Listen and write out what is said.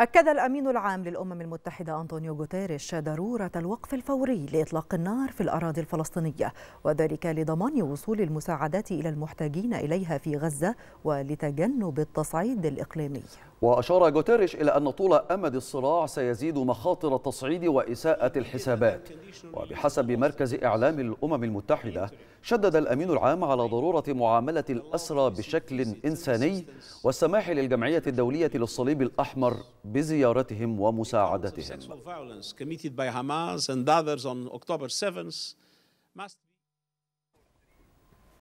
أكد الأمين العام للأمم المتحدة أنطونيو غوتيريش ضرورة الوقف الفوري لإطلاق النار في الأراضي الفلسطينية وذلك لضمان وصول المساعدات إلى المحتاجين إليها في غزة ولتجنب التصعيد الإقليمي وأشار غوتيريش إلى أن طول أمد الصراع سيزيد مخاطر التصعيد وإساءة الحسابات وبحسب مركز إعلام الأمم المتحدة شدد الأمين العام على ضرورة معاملة الأسرى بشكل إنساني والسماح للجمعية الدولية للصليب الأحمر بزيارتهم ومساعدتهم